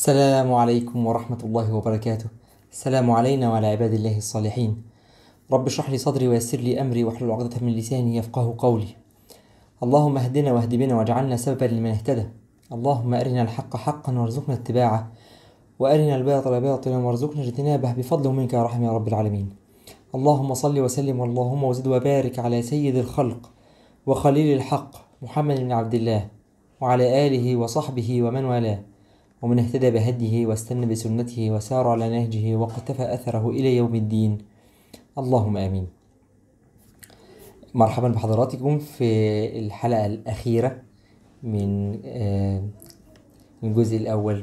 السلام عليكم ورحمة الله وبركاته السلام علينا وعلى عباد الله الصالحين رب اشرح لي صدري ويسر لي أمري واحلل عقدة من لساني يفقه قولي اللهم اهدنا واهد بنا واجعلنا سببا لمن اهتدى اللهم أرنا الحق حقا وارزقنا اتباعه وأرنا الباطل باطلا وارزقنا اجتنابه بفضل منك يا رحم يا رب العالمين اللهم صل وسلم اللهم وزد وبارك على سيد الخلق وخليل الحق محمد بن عبد الله وعلى آله وصحبه ومن والاه ومن اهتدى بهديه واستنى بسنته وسار على نهجه واقتفى أثره إلى يوم الدين اللهم آمين مرحبا بحضراتكم في الحلقة الأخيرة من الجزء آه، الأول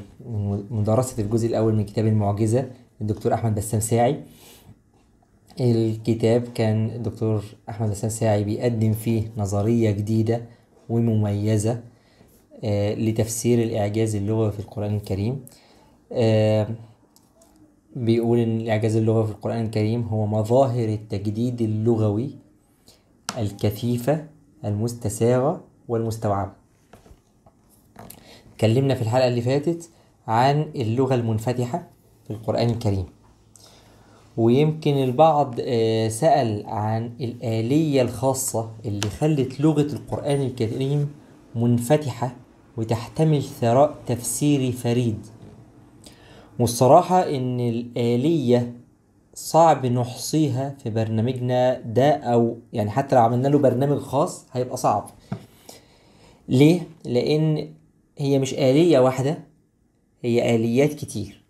من دراسة الجزء الأول من كتاب المعجزة للدكتور أحمد بسام ساعي الكتاب كان الدكتور أحمد بسام ساعي بيقدم فيه نظرية جديدة ومميزة آه، لتفسير الإعجاز اللغوي في القرآن الكريم آه، بيقول إن الإعجاز اللغوي في القرآن الكريم هو مظاهر التجديد اللغوي الكثيفة المستساغة والمستوعبة اتكلمنا في الحلقة اللي فاتت عن اللغة المنفتحة في القرآن الكريم ويمكن البعض آه، سأل عن الآلية الخاصة اللي خلت لغة القرآن الكريم منفتحة وتحتمل ثراء تفسيري فريد والصراحة إن الآلية صعب نحصيها في برنامجنا ده أو يعني حتى لو عملنا له برنامج خاص هيبقى صعب ليه؟ لأن هي مش آلية واحدة هي آليات كتير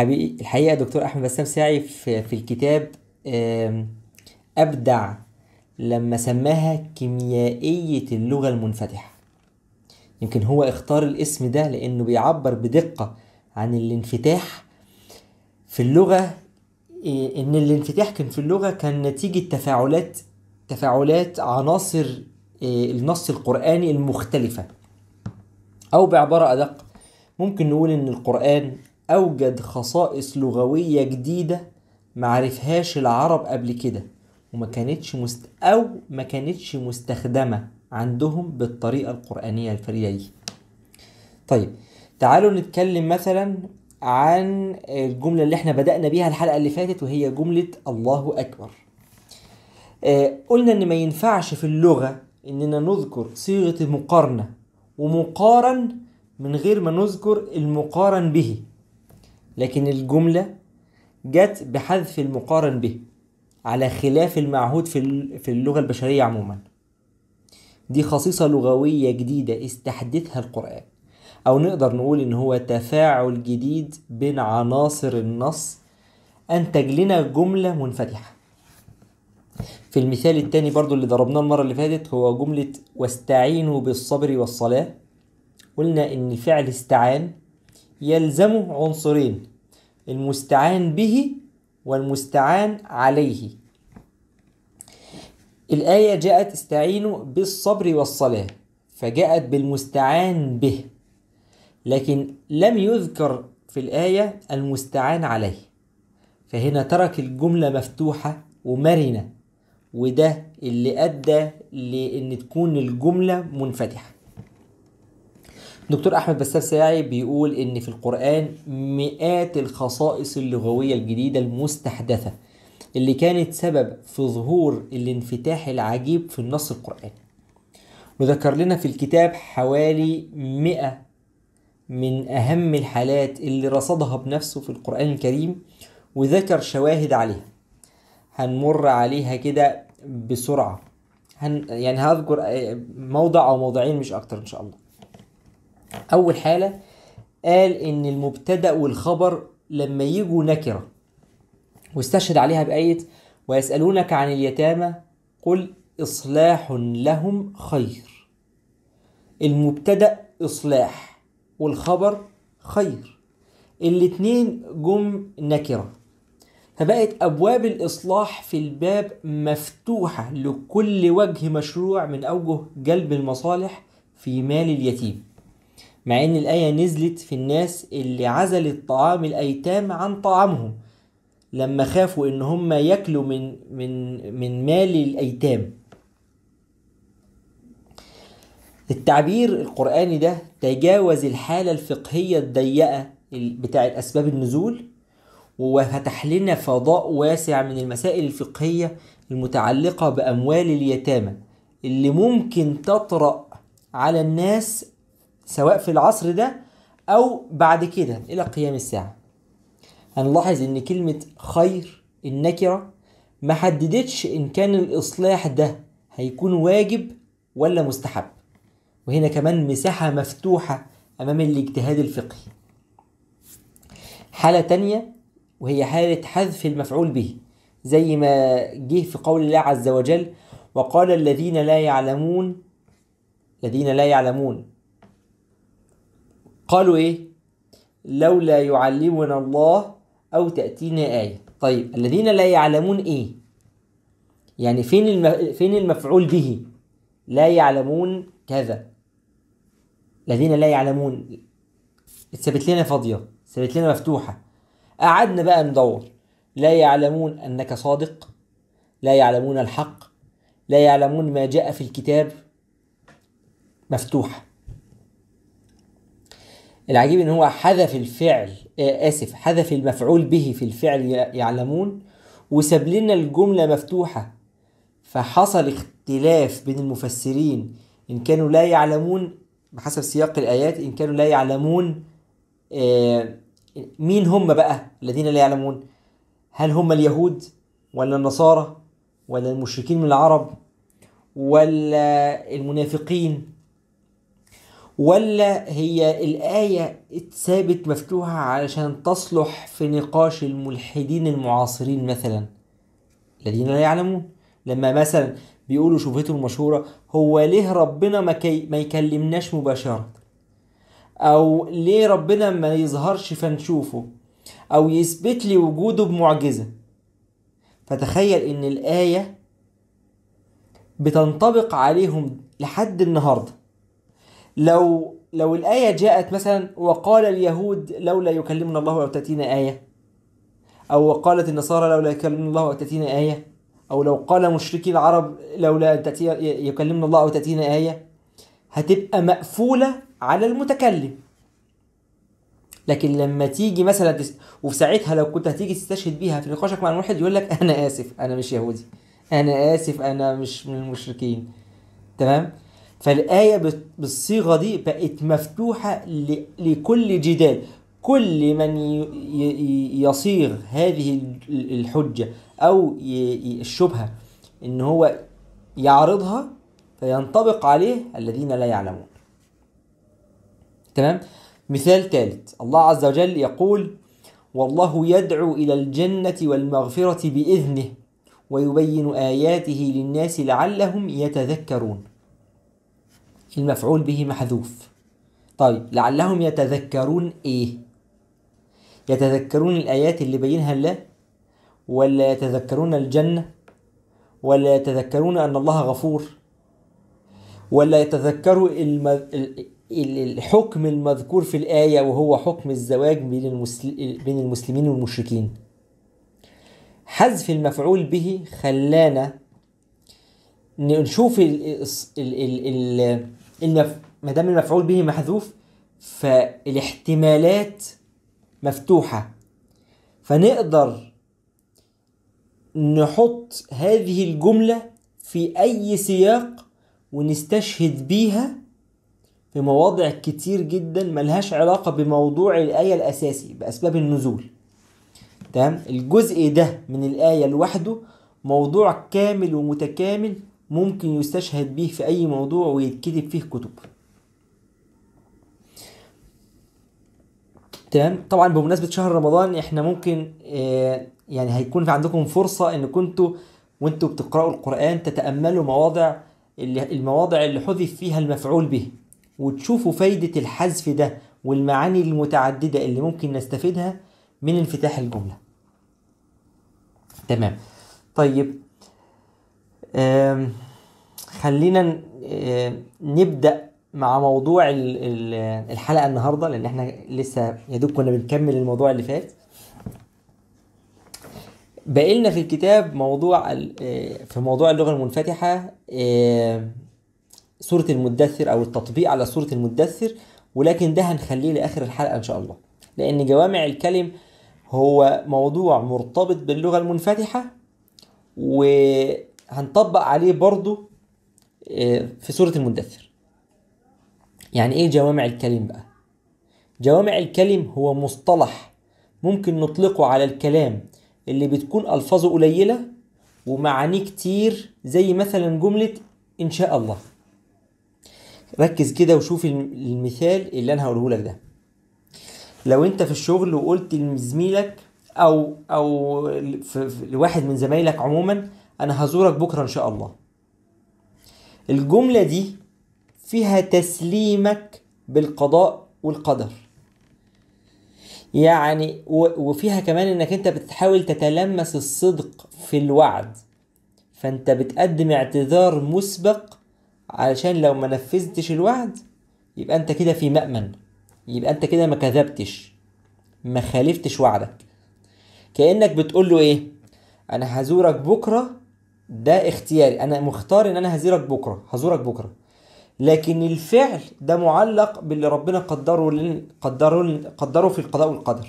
الحقيقة دكتور أحمد بسام ساعي في, في الكتاب أبدع لما سماها كيميائية اللغة المنفتحة يمكن هو اختار الاسم ده لأنه بيعبر بدقة عن الانفتاح في اللغة إيه، إن الانفتاح كان في اللغة كان نتيجة تفاعلات تفاعلات عناصر إيه، النص القرآني المختلفة أو بعبارة أدق ممكن نقول إن القرآن أوجد خصائص لغوية جديدة معرفهاش العرب قبل كده وما كانتش مست أو ما كانتش مستخدمة عندهم بالطريقة القرآنية الفريدة دي طيب تعالوا نتكلم مثلا عن الجملة اللي احنا بدأنا بيها الحلقة اللي فاتت وهي جملة الله أكبر آه قلنا ان ما ينفعش في اللغة اننا نذكر صيغة المقارنة ومقارن من غير ما نذكر المقارن به لكن الجملة جت بحذف المقارن به على خلاف المعهود في اللغة البشرية عموما دي خصيصة لغوية جديدة استحدثها القرآن أو نقدر نقول إن هو تفاعل جديد بين عناصر النص أنتج لنا جملة منفتحة في المثال الثاني برضو اللي ضربناه المرة اللي فاتت هو جملة واستعينوا بالصبر والصلاة قلنا إن فعل استعان يلزمه عنصرين المستعان به والمستعان عليه الآية جاءت استعينوا بالصبر والصلاة فجاءت بالمستعان به لكن لم يذكر في الآية المستعان عليه فهنا ترك الجملة مفتوحة ومرنة وده اللي أدى لأن تكون الجملة منفتحة دكتور أحمد بسام ساعي بيقول إن في القرآن مئات الخصائص اللغوية الجديدة المستحدثة اللي كانت سبب في ظهور الانفتاح العجيب في النص القرآني وذكر لنا في الكتاب حوالي مئة من أهم الحالات اللي رصدها بنفسه في القرآن الكريم وذكر شواهد عليها هنمر عليها كده بسرعة هن يعني هذكر آه، موضع أو موضعين مش أكتر إن شاء الله أول حالة قال إن المبتدأ والخبر لما يجوا نكرة واستشهد عليها بآية ويسألونك عن اليتامى قل إصلاح لهم خير المبتدأ إصلاح والخبر خير الاتنين جم نكرة فبقت أبواب الإصلاح في الباب مفتوحة لكل وجه مشروع من أوجه جلب المصالح في مال اليتيم مع ان الايه نزلت في الناس اللي عزلت طعام الايتام عن طعامهم لما خافوا ان هم ياكلوا من من من مال الايتام التعبير القرآني ده تجاوز الحالة الفقهية الضيقة بتاع أسباب النزول وفتح لنا فضاء واسع من المسائل الفقهية المتعلقة بأموال اليتامى اللي ممكن تطرأ على الناس سواء في العصر ده أو بعد كده إلى قيام الساعة هنلاحظ ان كلمة خير النكرة ما حددتش ان كان الاصلاح ده هيكون واجب ولا مستحب وهنا كمان مساحة مفتوحة امام الاجتهاد الفقهي حالة تانية وهي حالة حذف المفعول به زي ما جه في قول الله عز وجل وقال الذين لا يعلمون الذين لا يعلمون قالوا ايه لولا يعلمنا الله أو تأتينا آية طيب الذين لا يعلمون إيه يعني فين فين المفعول به لا يعلمون كذا الذين لا يعلمون اتثبت لنا فاضية اتثبت لنا مفتوحة قعدنا بقى ندور لا يعلمون أنك صادق لا يعلمون الحق لا يعلمون ما جاء في الكتاب مفتوحة العجيب ان هو حذف الفعل آه، آسف حذف المفعول به في الفعل يعلمون وساب لنا الجملة مفتوحة فحصل اختلاف بين المفسرين إن كانوا لا يعلمون بحسب سياق الآيات إن كانوا لا يعلمون آه، مين هم بقى الذين لا يعلمون هل هم اليهود ولا النصارى ولا المشركين من العرب ولا المنافقين ولا هي الآية اتسابت مفتوحة علشان تصلح في نقاش الملحدين المعاصرين مثلا الذين لا يعلمون لما مثلا بيقولوا شبهته المشهورة هو ليه ربنا ما, كي ما يكلمناش مباشرة أو ليه ربنا ما يظهرش فنشوفه أو يثبت لي وجوده بمعجزة فتخيل إن الآية بتنطبق عليهم لحد النهارده لو لو الآية جاءت مثلا وقال اليهود لولا يكلمنا الله أو تأتينا آية أو وقالت النصارى لولا يكلمنا الله أو تأتينا آية أو لو قال مشركي العرب لولا يكلمنا الله أو تأتينا آية هتبقى مقفولة على المتكلم لكن لما تيجي مثلا تس... وفي ساعتها لو كنت هتيجي تستشهد بيها في نقاشك مع الملحد يقول لك انا اسف انا مش يهودي انا اسف انا مش من المشركين تمام فالآية بالصيغة دي بقت مفتوحة لكل جدال كل من يصيغ هذه الحجة أو الشبهة إن هو يعرضها فينطبق عليه الذين لا يعلمون تمام مثال ثالث الله عز وجل يقول والله يدعو إلى الجنة والمغفرة بإذنه ويبين آياته للناس لعلهم يتذكرون المفعول به محذوف طيب لعلهم يتذكرون إيه يتذكرون الآيات اللي بينها الله ولا يتذكرون الجنة ولا يتذكرون أن الله غفور ولا يتذكروا الحكم المذكور في الآية وهو حكم الزواج بين, بين المسلمين والمشركين حذف المفعول به خلانا نشوف المف... ما دام المفعول به محذوف فالاحتمالات مفتوحة فنقدر نحط هذه الجملة في أي سياق ونستشهد بيها في مواضع كتير جدا ملهاش علاقة بموضوع الآية الأساسي بأسباب النزول تمام الجزء ده من الآية لوحده موضوع كامل ومتكامل ممكن يستشهد به في أي موضوع ويتكتب فيه كتب تمام طبعا بمناسبة شهر رمضان احنا ممكن آه، يعني هيكون في عندكم فرصة ان كنتوا وانتوا بتقرأوا القرآن تتأملوا مواضع المواضع اللي حذف فيها المفعول به وتشوفوا فايدة الحذف ده والمعاني المتعددة اللي ممكن نستفيدها من انفتاح الجملة تمام طيب خلينا نبدا مع موضوع الحلقه النهارده لان احنا لسه يا دوب كنا بنكمل الموضوع اللي فات لنا في الكتاب موضوع آه، في موضوع اللغه المنفتحه سوره المدثر او التطبيق على سوره المدثر ولكن ده هنخليه لاخر الحلقه ان شاء الله لان جوامع الكلم هو موضوع مرتبط باللغه المنفتحه و هنطبق عليه برضو آه، في سورة المدثر يعني ايه جوامع الكلم بقى جوامع الكلم هو مصطلح ممكن نطلقه على الكلام اللي بتكون ألفاظه قليلة ومعانيه كتير زي مثلا جملة إن شاء الله ركز كده وشوف المثال اللي أنا هقوله لك ده لو أنت في الشغل وقلت لزميلك أو أو لواحد من زمايلك عموما انا هزورك بكره ان شاء الله الجمله دي فيها تسليمك بالقضاء والقدر يعني وفيها كمان انك انت بتحاول تتلمس الصدق في الوعد فانت بتقدم اعتذار مسبق علشان لو ما نفذتش الوعد يبقى انت كده في مأمن يبقى انت كده ما كذبتش ما خالفتش وعدك كأنك بتقول له ايه انا هزورك بكرة ده اختياري انا مختار ان انا هزيرك بكره هزورك بكره لكن الفعل ده معلق باللي ربنا قدره قدره قدره في القضاء والقدر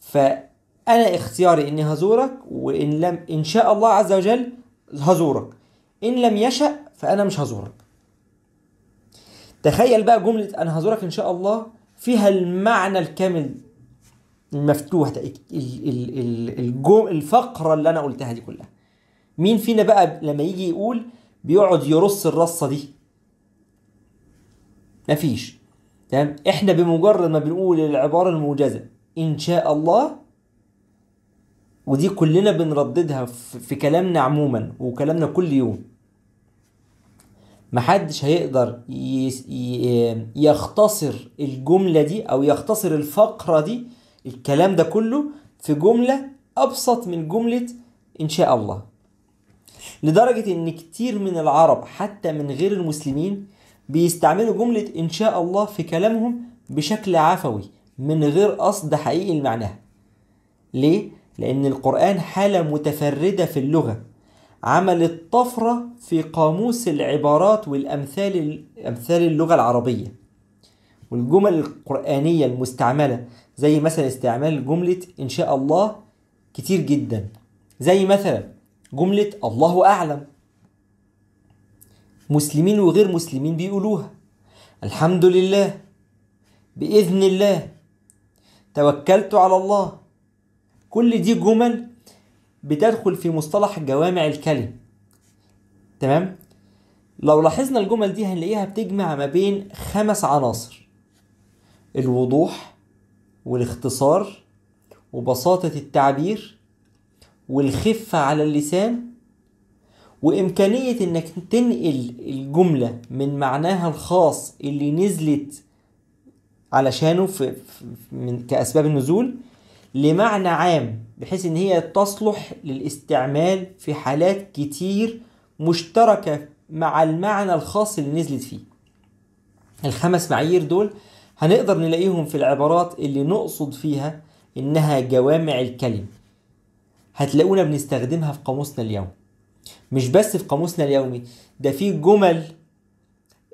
فانا اختياري اني هزورك وان لم ان شاء الله عز وجل هزورك ان لم يشأ فانا مش هزورك تخيل بقى جمله انا هزورك ان شاء الله فيها المعنى الكامل المفتوح ده الفقره اللي انا قلتها دي كلها مين فينا بقى لما يجي يقول بيقعد يرص الرصه دي مفيش تمام احنا بمجرد ما بنقول العباره الموجزه ان شاء الله ودي كلنا بنرددها في كلامنا عموما وكلامنا كل يوم محدش هيقدر يختصر الجمله دي او يختصر الفقره دي الكلام ده كله في جمله ابسط من جمله ان شاء الله لدرجة إن كتير من العرب حتى من غير المسلمين بيستعملوا جملة إن شاء الله في كلامهم بشكل عفوي من غير قصد حقيقي لمعناها. ليه؟ لأن القرآن حالة متفردة في اللغة عملت طفرة في قاموس العبارات والأمثال أمثال اللغة العربية والجمل القرآنية المستعملة زي مثلا استعمال جملة إن شاء الله كتير جدا زي مثلا جملة الله أعلم مسلمين وغير مسلمين بيقولوها الحمد لله بإذن الله توكلت على الله كل دي جمل بتدخل في مصطلح جوامع الكلم تمام لو لاحظنا الجمل دي هنلاقيها بتجمع ما بين خمس عناصر الوضوح والاختصار وبساطة التعبير والخفة على اللسان وإمكانية إنك تنقل الجملة من معناها الخاص اللي نزلت علشانه في من كأسباب النزول لمعنى عام بحيث إن هي تصلح للاستعمال في حالات كتير مشتركة مع المعنى الخاص اللي نزلت فيه الخمس معايير دول هنقدر نلاقيهم في العبارات اللي نقصد فيها إنها جوامع الكلم هتلاقونا بنستخدمها في قاموسنا اليومي مش بس في قاموسنا اليومي ده في جمل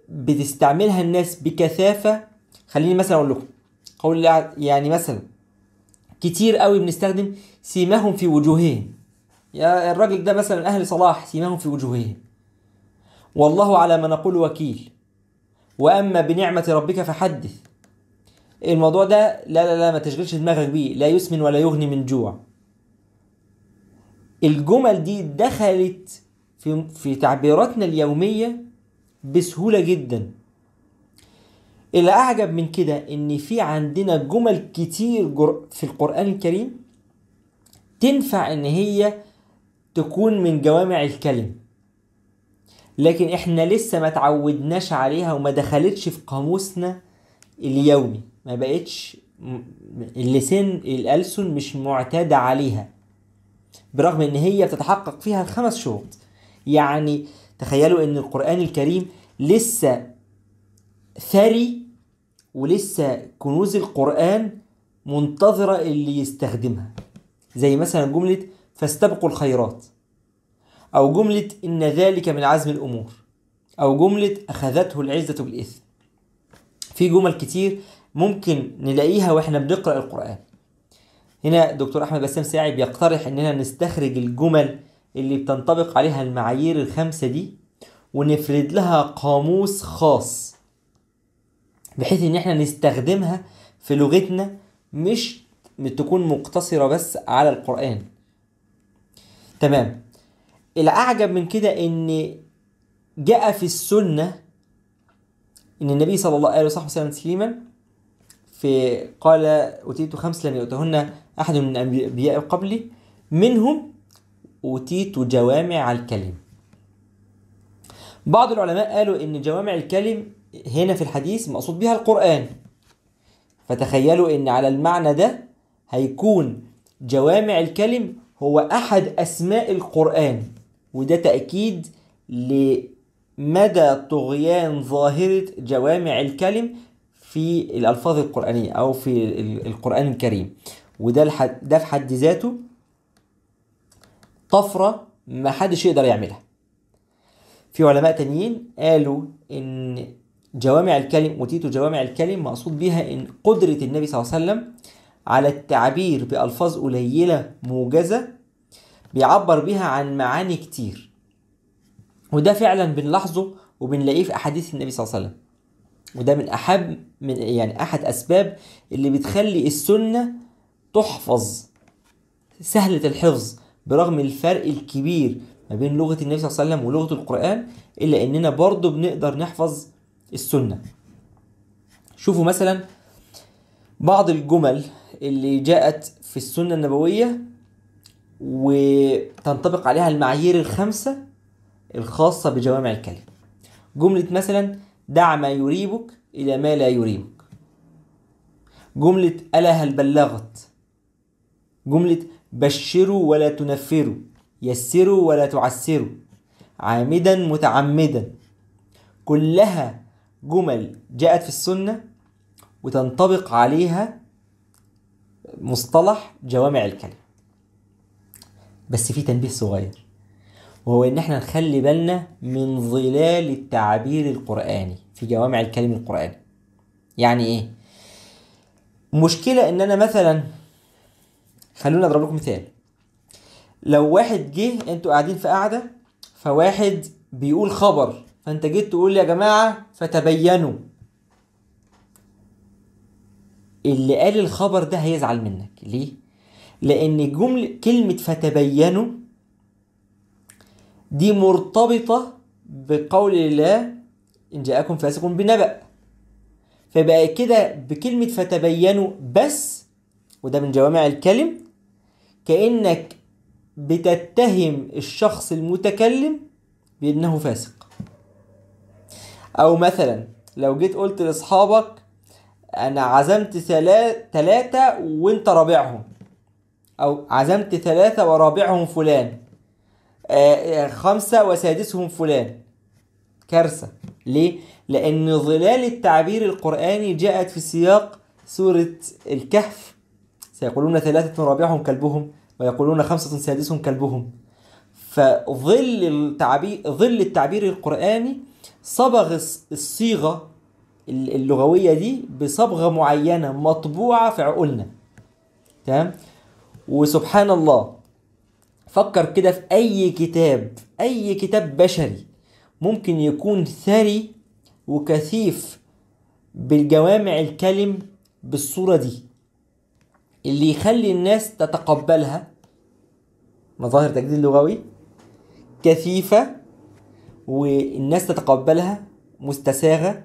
بتستعملها الناس بكثافة خليني مثلا اقول لكم قول يعني مثلا كتير قوي بنستخدم سيماهم في وجوههم يا الراجل ده مثلا اهل صلاح سيماهم في وجوههم والله على ما نقول وكيل واما بنعمه ربك فحدث الموضوع ده لا لا لا ما تشغلش دماغك بيه لا يسمن ولا يغني من جوع الجمل دي دخلت في في تعبيراتنا اليوميه بسهوله جدا اللي اعجب من كده ان في عندنا جمل كتير في القران الكريم تنفع ان هي تكون من جوامع الكلم لكن احنا لسه ما تعودناش عليها وما دخلتش في قاموسنا اليومي ما بقتش اللسان الالسن مش معتاده عليها برغم ان هي بتتحقق فيها الخمس شروط يعني تخيلوا ان القرآن الكريم لسه ثري ولسه كنوز القرآن منتظرة اللي يستخدمها زي مثلا جملة فاستبقوا الخيرات أو جملة إن ذلك من عزم الأمور أو جملة أخذته العزة بالإثم في جمل كتير ممكن نلاقيها وإحنا بنقرأ القرآن هنا دكتور احمد بسام ساعي بيقترح اننا نستخرج الجمل اللي بتنطبق عليها المعايير الخمسه دي ونفرد لها قاموس خاص بحيث ان احنا نستخدمها في لغتنا مش تكون مقتصره بس على القران تمام الاعجب من كده ان جاء في السنه ان النبي صلى الله عليه وسلم سليما في قال اوتيت خمس لم يؤتهن أحد من الأنبياء قبلي منهم أوتيت جوامع الكلم بعض العلماء قالوا إن جوامع الكلم هنا في الحديث مقصود بها القرآن فتخيلوا إن على المعنى ده هيكون جوامع الكلم هو أحد أسماء القرآن وده تأكيد لمدى طغيان ظاهرة جوامع الكلم في الألفاظ القرآنية أو في القرآن الكريم وده ده في حد ذاته طفره ما حدش يقدر يعملها في علماء تانيين قالوا ان جوامع الكلم وتيتو جوامع الكلم مقصود بيها ان قدره النبي صلى الله عليه وسلم على التعبير بالفاظ قليله موجزه بيعبر بيها عن معاني كتير وده فعلا بنلاحظه وبنلاقيه في احاديث النبي صلى الله عليه وسلم وده من احب من يعني احد اسباب اللي بتخلي السنه تحفظ سهلة الحفظ برغم الفرق الكبير ما بين لغة النبي صلى الله عليه وسلم ولغة القرآن إلا إننا برضو بنقدر نحفظ السنة شوفوا مثلا بعض الجمل اللي جاءت في السنة النبوية وتنطبق عليها المعايير الخمسة الخاصة بجوامع الكلم جملة مثلا دع ما يريبك إلى ما لا يريبك جملة ألا هل بلغت جملة بشروا ولا تنفروا يسروا ولا تعسروا عامدا متعمدا كلها جمل جاءت في السنة وتنطبق عليها مصطلح جوامع الكلم بس في تنبيه صغير وهو ان احنا نخلي بالنا من ظلال التعبير القرآني في جوامع الكلم القرآني يعني ايه مشكلة ان انا مثلا خلونا اضرب لكم مثال لو واحد جه انتوا قاعدين في قاعده فواحد بيقول خبر فانت جيت تقول يا جماعه فتبينوا اللي قال الخبر ده هيزعل منك ليه لان جمله كلمه فتبينوا دي مرتبطه بقول الله ان جاءكم فاسق بنبأ فبقى كده بكلمه فتبينوا بس وده من جوامع الكلم كأنك بتتهم الشخص المتكلم بأنه فاسق أو مثلا لو جيت قلت لأصحابك أنا عزمت ثلاثة وأنت رابعهم أو عزمت ثلاثة ورابعهم فلان آه، آه، خمسة وسادسهم فلان كارثة ليه؟ لأن ظلال التعبير القرآني جاءت في سياق سورة الكهف سيقولون ثلاثة رابعهم كلبهم ويقولون خمسة سادسهم كلبهم فظل التعبير ظل التعبير القرآني صبغ الصيغة اللغوية دي بصبغة معينة مطبوعة في عقولنا تمام وسبحان الله فكر كده في أي كتاب أي كتاب بشري ممكن يكون ثري وكثيف بالجوامع الكلم بالصورة دي اللي يخلي الناس تتقبلها مظاهر تجديد لغوي كثيفة والناس تتقبلها مستساغة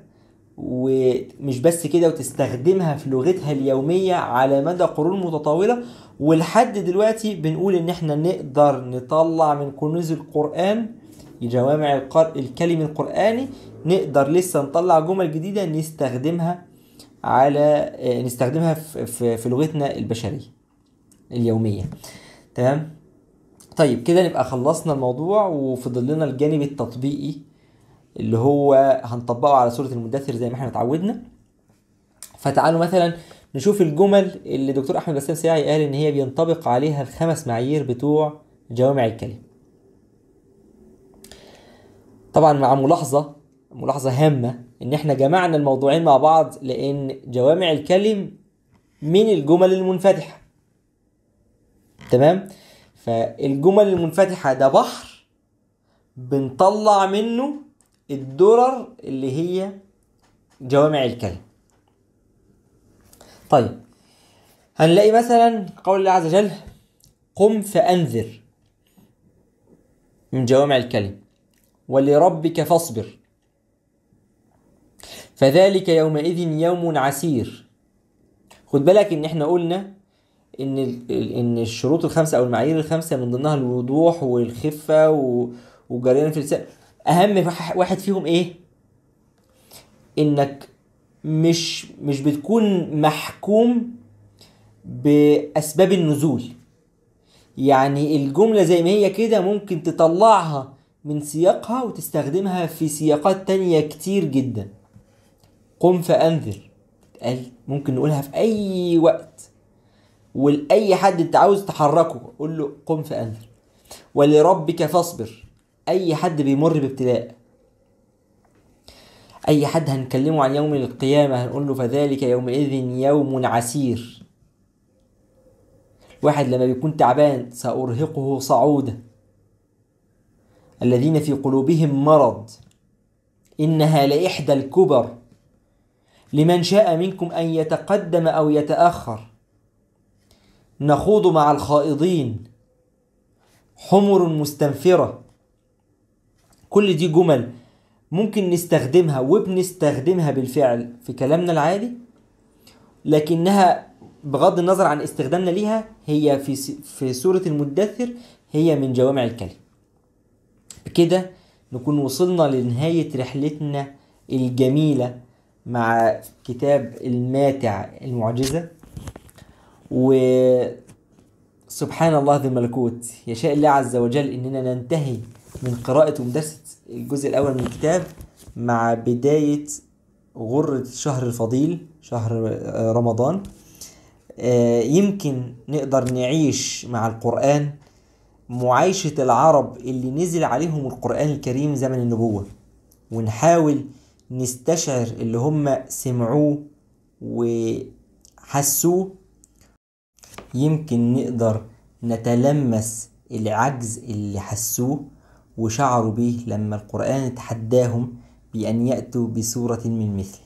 ومش بس كده وتستخدمها في لغتها اليومية على مدى قرون متطاولة ولحد دلوقتي بنقول ان احنا نقدر نطلع من كنوز القرآن جوامع الكلم القرآني نقدر لسه نطلع جمل جديدة نستخدمها على آه، نستخدمها في, لغتنا البشرية اليومية تمام طيب كده نبقى خلصنا الموضوع وفضل لنا الجانب التطبيقي اللي هو هنطبقه على سورة المدثر زي ما احنا اتعودنا فتعالوا مثلا نشوف الجمل اللي دكتور احمد بسام سياعي قال ان هي بينطبق عليها الخمس معايير بتوع جوامع الكلم طبعا مع ملاحظة ملاحظة هامة ان احنا جمعنا الموضوعين مع بعض لان جوامع الكلم من الجمل المنفتحه تمام فالجمل المنفتحه ده بحر بنطلع منه الدرر اللي هي جوامع الكلم طيب هنلاقي مثلا قول الله عز وجل قم فأنذر من جوامع الكلم ولربك فاصبر فذلك يومئذ يوم عسير خد بالك ان احنا قلنا ان ان الشروط الخمسه او المعايير الخمسه من ضمنها الوضوح والخفه وجريان في اللسان اهم واحد فيهم ايه انك مش مش بتكون محكوم باسباب النزول يعني الجمله زي ما هي كده ممكن تطلعها من سياقها وتستخدمها في سياقات تانية كتير جدا قم فأنذر قال ممكن نقولها في أي وقت ولأي حد أنت عاوز تحركه قول له قم فأنذر ولربك فاصبر أي حد بيمر بابتلاء أي حد هنكلمه عن يوم القيامة هنقول له فذلك يومئذ يوم عسير واحد لما بيكون تعبان سأرهقه صعودا الذين في قلوبهم مرض إنها لإحدى الكبر لمن شاء منكم أن يتقدم أو يتأخر نخوض مع الخائضين حمر مستنفرة كل دي جمل ممكن نستخدمها وبنستخدمها بالفعل في كلامنا العادي لكنها بغض النظر عن استخدامنا ليها هي في في سورة المدثر هي من جوامع الكلم بكده نكون وصلنا لنهاية رحلتنا الجميلة مع كتاب الماتع المعجزة و سبحان الله ذي الملكوت يشاء الله عز وجل إننا ننتهي من قراءة ومدرسة الجزء الأول من الكتاب مع بداية غرة شهر الفضيل شهر رمضان آه، يمكن نقدر نعيش مع القرآن معايشة العرب اللي نزل عليهم القرآن الكريم زمن النبوة ونحاول نستشعر اللي هم سمعوه وحسوه يمكن نقدر نتلمس العجز اللي حسوه وشعروا به لما القرآن تحداهم بأن يأتوا بسورة من مثله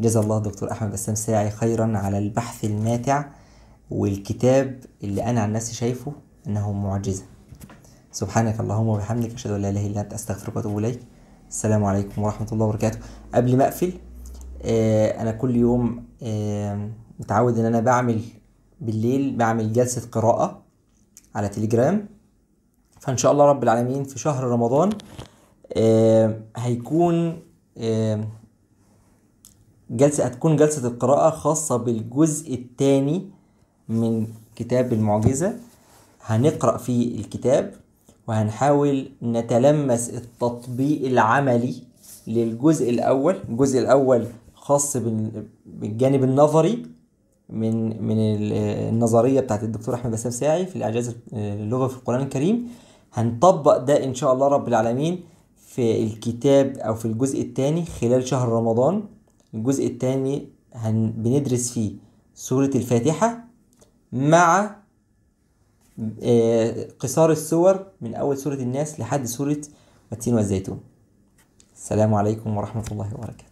جزا الله دكتور أحمد بسام ساعي خيرا على البحث الماتع والكتاب اللي أنا عن نفسي شايفه أنه معجزة سبحانك اللهم وبحمدك أشهد أن لا إله إلا أنت أستغفرك وأتوب إليك السلام عليكم ورحمة الله وبركاته قبل ما أقفل آه، أنا كل يوم آه، متعود إن أنا بعمل بالليل بعمل جلسة قراءة على تليجرام فإن شاء الله رب العالمين في شهر رمضان آه، هيكون جلسة هتكون جلسة القراءة خاصة بالجزء الثاني من كتاب المعجزة هنقرأ فيه الكتاب وهنحاول نتلمس التطبيق العملي للجزء الأول الجزء الأول خاص بالجانب النظري من من النظرية بتاعت الدكتور أحمد بسام ساعي في الإعجاز اللغة في القرآن الكريم هنطبق ده إن شاء الله رب العالمين في الكتاب أو في الجزء الثاني خلال شهر رمضان الجزء الثاني هن بندرس فيه سورة الفاتحة مع آه، قصار السور من أول سورة الناس لحد سورة التين والزيتون السلام عليكم ورحمة الله وبركاته